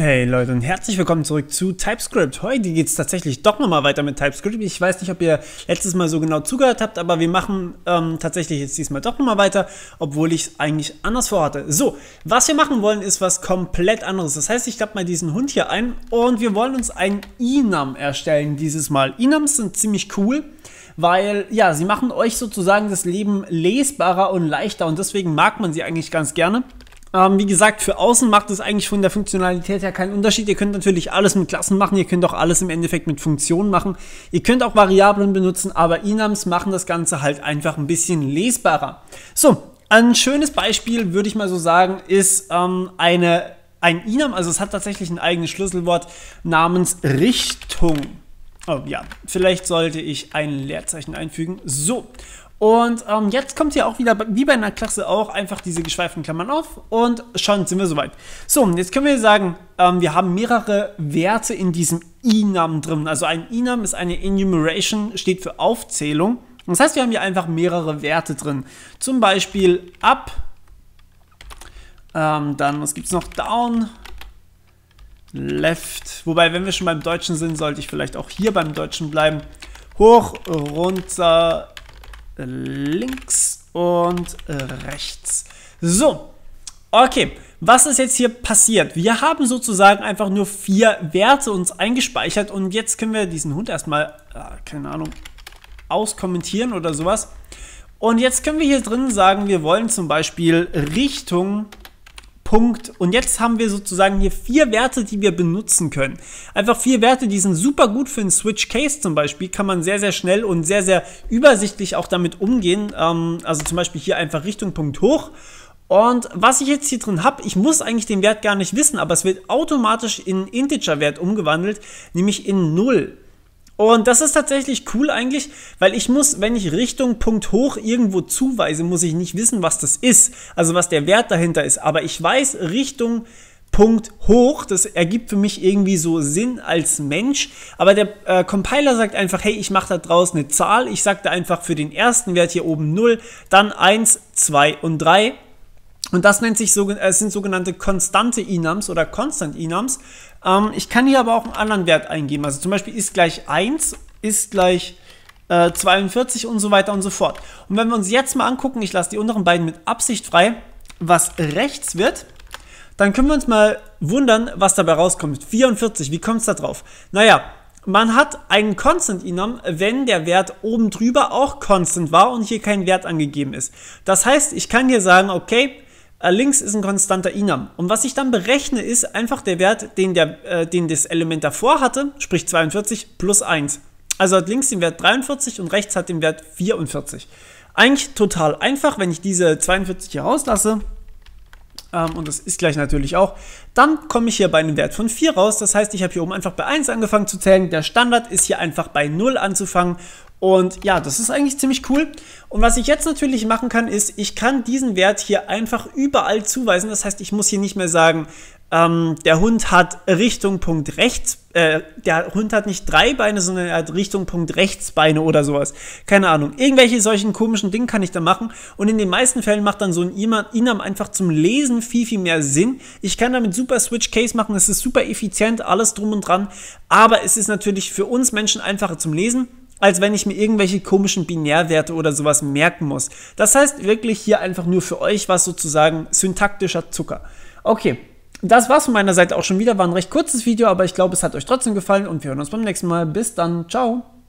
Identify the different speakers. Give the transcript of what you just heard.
Speaker 1: Hey Leute und herzlich willkommen zurück zu TypeScript. Heute geht es tatsächlich doch nochmal weiter mit TypeScript. Ich weiß nicht, ob ihr letztes Mal so genau zugehört habt, aber wir machen ähm, tatsächlich jetzt diesmal doch nochmal weiter, obwohl ich es eigentlich anders vorhatte. So, was wir machen wollen, ist was komplett anderes. Das heißt, ich klappe mal diesen Hund hier ein und wir wollen uns einen Enum erstellen dieses Mal. Enums sind ziemlich cool weil ja, sie machen euch sozusagen das Leben lesbarer und leichter und deswegen mag man sie eigentlich ganz gerne. Ähm, wie gesagt, für außen macht es eigentlich von der Funktionalität her keinen Unterschied. Ihr könnt natürlich alles mit Klassen machen, ihr könnt auch alles im Endeffekt mit Funktionen machen. Ihr könnt auch Variablen benutzen, aber Enums machen das Ganze halt einfach ein bisschen lesbarer. So, ein schönes Beispiel, würde ich mal so sagen, ist ähm, eine, ein Enum, also es hat tatsächlich ein eigenes Schlüsselwort namens Richtung. Oh ja, vielleicht sollte ich ein Leerzeichen einfügen. So, und ähm, jetzt kommt hier auch wieder, wie bei einer Klasse auch, einfach diese geschweiften Klammern auf und schon sind wir soweit. So, jetzt können wir sagen, ähm, wir haben mehrere Werte in diesem Enum drin. Also ein Enum ist eine Enumeration, steht für Aufzählung. Das heißt, wir haben hier einfach mehrere Werte drin. Zum Beispiel up, ähm, dann, was gibt es noch, down, left. Wobei, wenn wir schon beim Deutschen sind, sollte ich vielleicht auch hier beim Deutschen bleiben. Hoch, runter, links und rechts. So, okay. Was ist jetzt hier passiert? Wir haben sozusagen einfach nur vier Werte uns eingespeichert und jetzt können wir diesen Hund erstmal, ah, keine Ahnung, auskommentieren oder sowas. Und jetzt können wir hier drin sagen, wir wollen zum Beispiel Richtung Punkt. Und jetzt haben wir sozusagen hier vier Werte, die wir benutzen können. Einfach vier Werte, die sind super gut für einen Switch Case zum Beispiel. Kann man sehr, sehr schnell und sehr, sehr übersichtlich auch damit umgehen. Ähm, also zum Beispiel hier einfach Richtung Punkt hoch. Und was ich jetzt hier drin habe, ich muss eigentlich den Wert gar nicht wissen, aber es wird automatisch in Integer-Wert umgewandelt, nämlich in 0. Und das ist tatsächlich cool eigentlich, weil ich muss, wenn ich Richtung Punkt hoch irgendwo zuweise, muss ich nicht wissen, was das ist, also was der Wert dahinter ist. Aber ich weiß Richtung Punkt hoch, das ergibt für mich irgendwie so Sinn als Mensch. Aber der äh, Compiler sagt einfach, hey, ich mache da draußen eine Zahl. Ich sage da einfach für den ersten Wert hier oben 0, dann 1, 2 und 3 und das nennt sich, es äh, sind sogenannte konstante Enums oder Constant Enums. Ähm, ich kann hier aber auch einen anderen Wert eingeben. Also zum Beispiel ist gleich 1, ist gleich äh, 42 und so weiter und so fort. Und wenn wir uns jetzt mal angucken, ich lasse die unteren beiden mit Absicht frei, was rechts wird, dann können wir uns mal wundern, was dabei rauskommt. 44, wie kommt es da drauf? Naja, man hat einen Constant Enum, wenn der Wert oben drüber auch Constant war und hier kein Wert angegeben ist. Das heißt, ich kann hier sagen, okay, äh, links ist ein konstanter Inam. Und was ich dann berechne, ist einfach der Wert, den, der, äh, den das Element davor hatte, sprich 42 plus 1. Also hat links den Wert 43 und rechts hat den Wert 44. Eigentlich total einfach, wenn ich diese 42 hier rauslasse, ähm, und das ist gleich natürlich auch, dann komme ich hier bei einem Wert von 4 raus. Das heißt, ich habe hier oben einfach bei 1 angefangen zu zählen. Der Standard ist hier einfach bei 0 anzufangen und ja, das ist eigentlich ziemlich cool. Und was ich jetzt natürlich machen kann, ist, ich kann diesen Wert hier einfach überall zuweisen. Das heißt, ich muss hier nicht mehr sagen, ähm, der Hund hat Richtung Punkt rechts, äh, der Hund hat nicht drei Beine, sondern er hat Richtung Punkt rechts Beine oder sowas. Keine Ahnung. Irgendwelche solchen komischen Dinge kann ich da machen. Und in den meisten Fällen macht dann so ein Inam einfach zum Lesen viel, viel mehr Sinn. Ich kann damit super Switch Case machen. Es ist super effizient, alles drum und dran. Aber es ist natürlich für uns Menschen einfacher zum Lesen als wenn ich mir irgendwelche komischen Binärwerte oder sowas merken muss. Das heißt wirklich hier einfach nur für euch was sozusagen syntaktischer Zucker. Okay, das war's von meiner Seite auch schon wieder. War ein recht kurzes Video, aber ich glaube, es hat euch trotzdem gefallen und wir hören uns beim nächsten Mal. Bis dann, ciao.